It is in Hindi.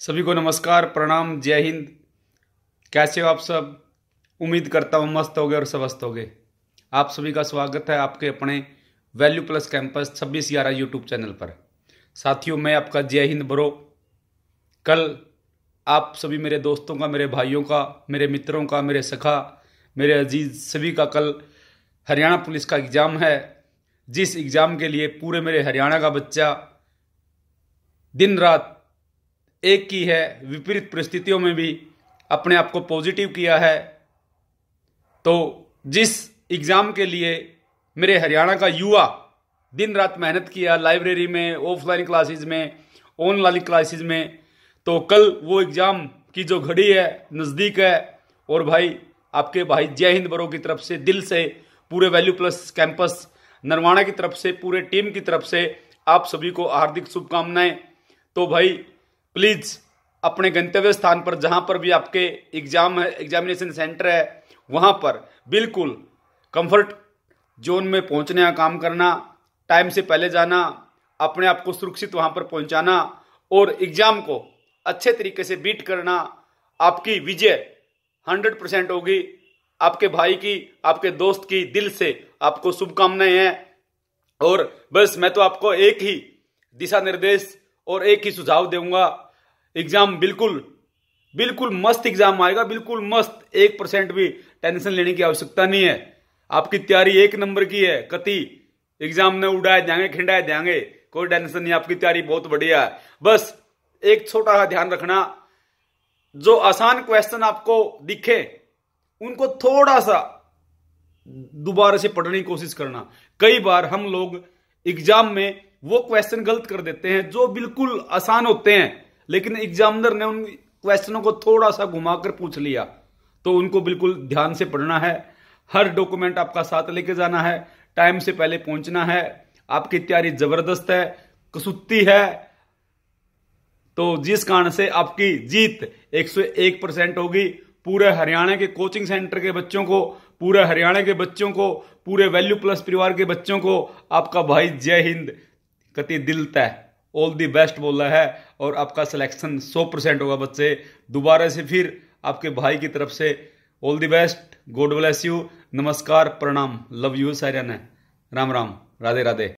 सभी को नमस्कार प्रणाम जय हिंद कैसे हो आप सब उम्मीद करता हूँ मस्त हो गए और स्वस्थ हो गए आप सभी का स्वागत है आपके अपने वैल्यू प्लस कैंपस छब्बीस ग्यारह यूट्यूब चैनल पर साथियों मैं आपका जय हिंद ब्रो कल आप सभी मेरे दोस्तों का मेरे भाइयों का मेरे मित्रों का मेरे सखा मेरे अजीज सभी का कल हरियाणा पुलिस का एग्ज़ाम है जिस एग्ज़ाम के लिए पूरे मेरे हरियाणा का बच्चा दिन रात एक की है विपरीत परिस्थितियों में भी अपने आप को पॉजिटिव किया है तो जिस एग्ज़ाम के लिए मेरे हरियाणा का युवा दिन रात मेहनत किया लाइब्रेरी में ऑफलाइन क्लासेस में ऑनलाइन क्लासेस में तो कल वो एग्ज़ाम की जो घड़ी है नज़दीक है और भाई आपके भाई जय हिंद बरो की तरफ से दिल से पूरे वैल्यू प्लस कैंपस नरवाणा की तरफ से पूरे टीम की तरफ से आप सभी को हार्दिक शुभकामनाएं तो भाई प्लीज़ अपने गंतव्य स्थान पर जहाँ पर भी आपके एग्जाम है एग्जामिनेशन सेंटर है वहाँ पर बिल्कुल कंफर्ट जोन में पहुँचने का काम करना टाइम से पहले जाना अपने आप को सुरक्षित वहाँ पर पहुँचाना और एग्जाम को अच्छे तरीके से बीट करना आपकी विजय हंड्रेड परसेंट होगी आपके भाई की आपके दोस्त की दिल से आपको शुभकामनाएं हैं और बस मैं तो आपको एक ही दिशा निर्देश और एक ही सुझाव दूंगा एग्जाम बिल्कुल बिल्कुल मस्त एग्जाम आएगा बिल्कुल मस्त एक परसेंट भी टेंशन लेने की आवश्यकता नहीं है आपकी तैयारी एक नंबर की है कति एग्जाम में उड़ाए जाएंगे खिंडाए जाएंगे कोई टेंशन नहीं आपकी तैयारी बहुत बढ़िया है बस एक छोटा सा ध्यान रखना जो आसान क्वेश्चन आपको दिखे उनको थोड़ा सा दोबारा से पढ़ने की कोशिश करना कई बार हम लोग एग्जाम में वो क्वेश्चन गलत कर देते हैं जो बिल्कुल आसान होते हैं लेकिन एग्जामिनर ने उन क्वेश्चनों को थोड़ा सा घुमाकर पूछ लिया तो उनको बिल्कुल ध्यान से पढ़ना है हर डॉक्यूमेंट आपका साथ लेके जाना है टाइम से पहले पहुंचना है आपकी तैयारी जबरदस्त है कसुत्ती है तो जिस कारण से आपकी जीत 101 परसेंट होगी पूरे हरियाणा के कोचिंग सेंटर के बच्चों को पूरे हरियाणा के बच्चों को पूरे वैल्यू प्लस परिवार के बच्चों को आपका भाई जय हिंद कति दिल तय ऑल दी बेस्ट बोला है और आपका सिलेक्शन 100 परसेंट होगा बच्चे दोबारा से फिर आपके भाई की तरफ से all the best God bless you नमस्कार प्रणाम लव यू सायरन राम राम राधे राधे